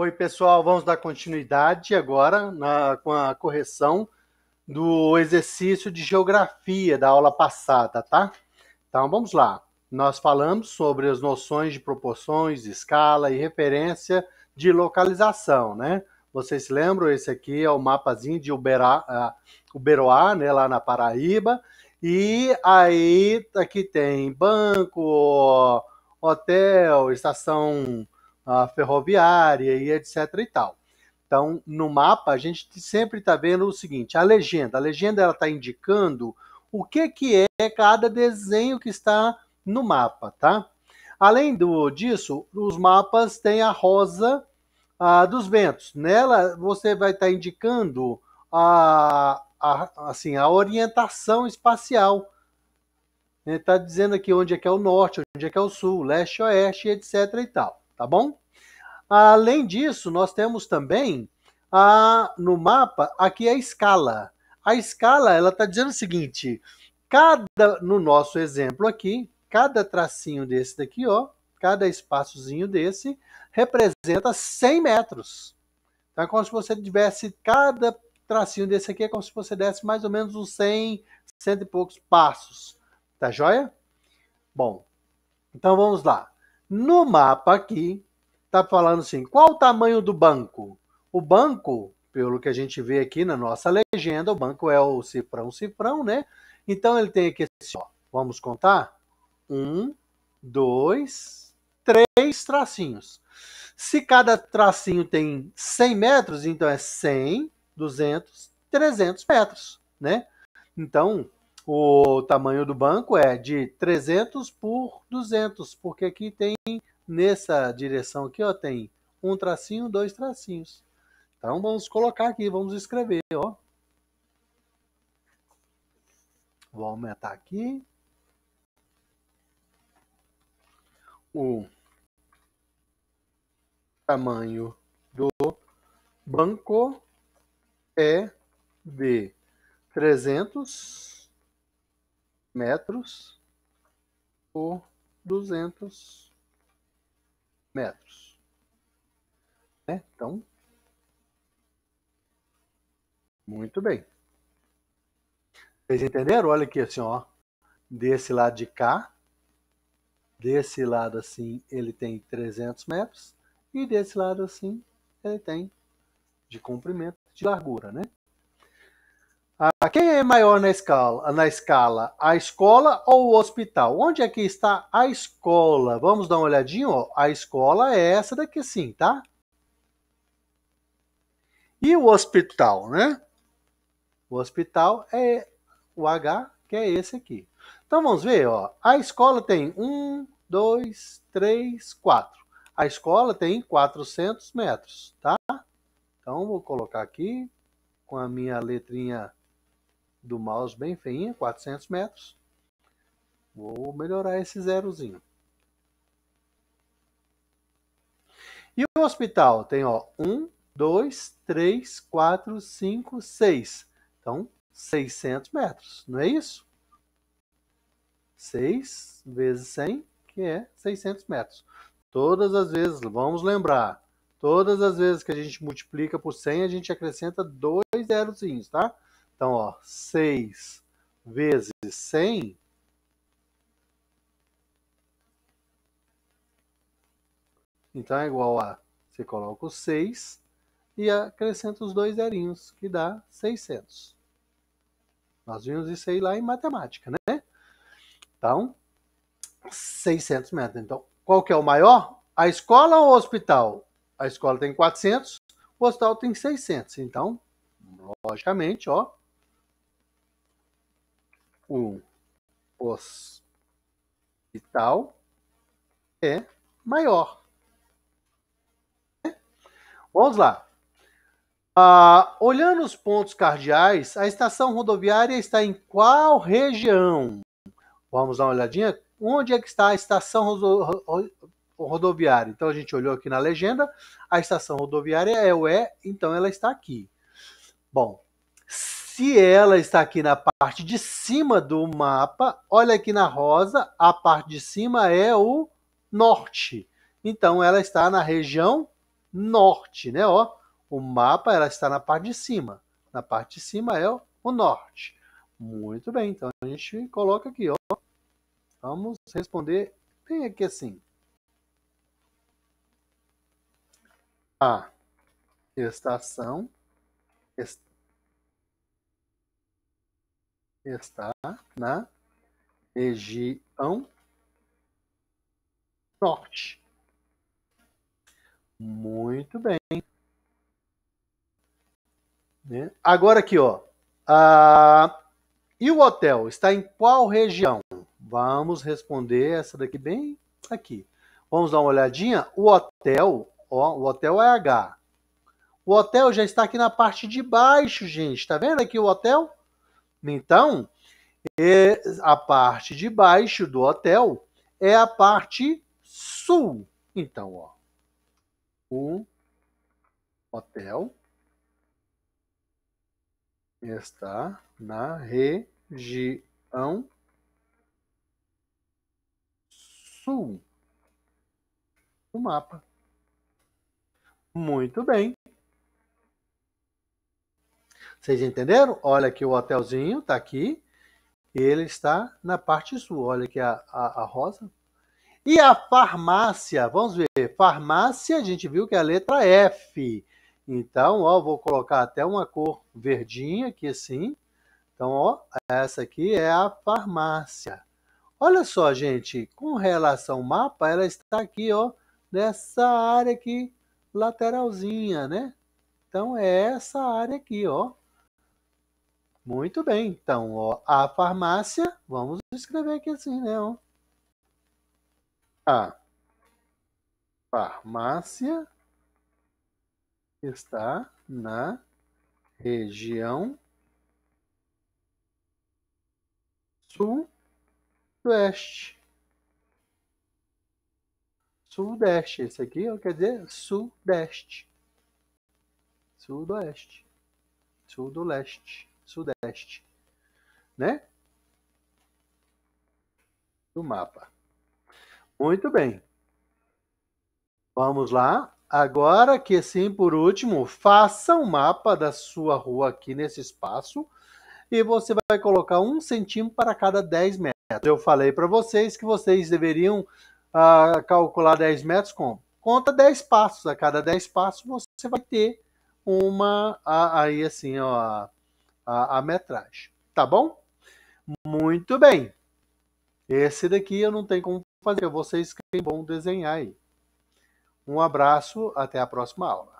Oi, pessoal, vamos dar continuidade agora na, com a correção do exercício de geografia da aula passada, tá? Então vamos lá. Nós falamos sobre as noções de proporções, escala e referência de localização, né? Vocês se lembram? Esse aqui é o mapazinho de Uberá, uh, Uberoá, né, lá na Paraíba. E aí aqui tem banco, hotel, estação a ferroviária e etc e tal. Então, no mapa, a gente sempre está vendo o seguinte, a legenda. A legenda ela está indicando o que, que é cada desenho que está no mapa, tá? Além do, disso, os mapas têm a rosa dos ventos. Nela, você vai estar tá indicando a, a, assim, a orientação espacial. está dizendo aqui onde é que é o norte, onde é que é o sul, leste, oeste, etc e tal tá bom? Além disso, nós temos também a, ah, no mapa aqui a escala. A escala ela está dizendo o seguinte: cada no nosso exemplo aqui, cada tracinho desse daqui, ó, cada espaçozinho desse representa 100 metros. Então é como se você tivesse cada tracinho desse aqui é como se você desse mais ou menos uns 100, cento e poucos passos. Tá joia? Bom, então vamos lá. No mapa aqui, está falando assim: qual o tamanho do banco? O banco, pelo que a gente vê aqui na nossa legenda, o banco é o cifrão, cifrão, né? Então ele tem aqui assim, ó, vamos contar? Um, dois, três tracinhos. Se cada tracinho tem 100 metros, então é 100, 200, 300 metros, né? Então, o tamanho do banco é de 300 por 200, porque aqui tem, nessa direção aqui, ó, tem um tracinho, dois tracinhos. Então vamos colocar aqui, vamos escrever, ó. Vou aumentar aqui. O tamanho do banco é de 300 metros por 200 metros. Né? Então, muito bem. Vocês entenderam? Olha aqui assim, ó. Desse lado de cá, desse lado assim, ele tem 300 metros e desse lado assim, ele tem de comprimento, de largura, né? Ah, quem é maior na escala, na escala? A escola ou o hospital? Onde é que está a escola? Vamos dar uma olhadinha. Ó. A escola é essa daqui sim, tá? E o hospital, né? O hospital é o H, que é esse aqui. Então vamos ver, ó. A escola tem 1, 2, 3, 4. A escola tem 400 metros, tá? Então vou colocar aqui com a minha letrinha do mouse bem feinha, 400 metros. Vou melhorar esse zerozinho. E o hospital tem, ó, 1, 2, 3, 4, 5, 6. Então, 600 metros, não é isso? 6 vezes 100, que é 600 metros. Todas as vezes, vamos lembrar, todas as vezes que a gente multiplica por 100, a gente acrescenta dois zerozinhos, tá? Então, ó, 6 vezes 100 Então é igual a, você coloca o 6 e acrescenta os dois zerinhos, que dá 600. Nós vimos isso aí lá em matemática, né? Então, 600 metros. Então, qual que é o maior? A escola ou o hospital? A escola tem 400, o hospital tem 600. Então, logicamente, ó, o tipo hospital é maior. Vamos lá. Ah, olhando os pontos cardeais, a estação rodoviária está em qual região? Vamos dar uma olhadinha. Onde é que está a estação rodoviária? Então a gente olhou aqui na legenda, a estação rodoviária é o E, então ela está aqui. Bom, se ela está aqui na parte de cima do mapa, olha aqui na rosa, a parte de cima é o norte. Então ela está na região norte, né? Ó, o mapa ela está na parte de cima. Na parte de cima é o, norte. Muito bem, então a gente coloca aqui, ó. Vamos responder bem aqui assim. A estação est está na região norte. Muito bem. Né? Agora aqui, ó. Ah, e o hotel está em qual região? Vamos responder essa daqui bem aqui. Vamos dar uma olhadinha. O hotel, ó, o hotel é H. O hotel já está aqui na parte de baixo, gente. está vendo aqui o hotel? Então, é a parte de baixo do hotel é a parte sul. Então, ó, o hotel está na região sul do mapa. Muito bem. Vocês entenderam? Olha aqui o hotelzinho, está aqui. Ele está na parte sul. Olha aqui a, a, a rosa. E a farmácia? Vamos ver. Farmácia, a gente viu que é a letra F. Então, ó, vou colocar até uma cor verdinha aqui assim. Então, ó, essa aqui é a farmácia. Olha só, gente, com relação ao mapa, ela está aqui, ó, nessa área aqui, lateralzinha, né? Então, é essa área aqui, ó. Muito bem, então, ó, a farmácia, vamos escrever aqui assim, né? Ó. A farmácia está na região sul-oeste. Sudeste, esse aqui quer dizer sudeste. Sudoeste. Sudoeste sudeste, né? Do mapa. Muito bem. Vamos lá. Agora que sim, por último, faça um mapa da sua rua aqui nesse espaço e você vai colocar um centímetro para cada 10 metros. Eu falei para vocês que vocês deveriam uh, calcular 10 metros como? Conta 10 passos. A cada 10 passos você vai ter uma. aí assim, ó a, a metragem. Tá bom? Muito bem. Esse daqui eu não tenho como fazer, vocês que vão desenhar aí. Um abraço, até a próxima aula.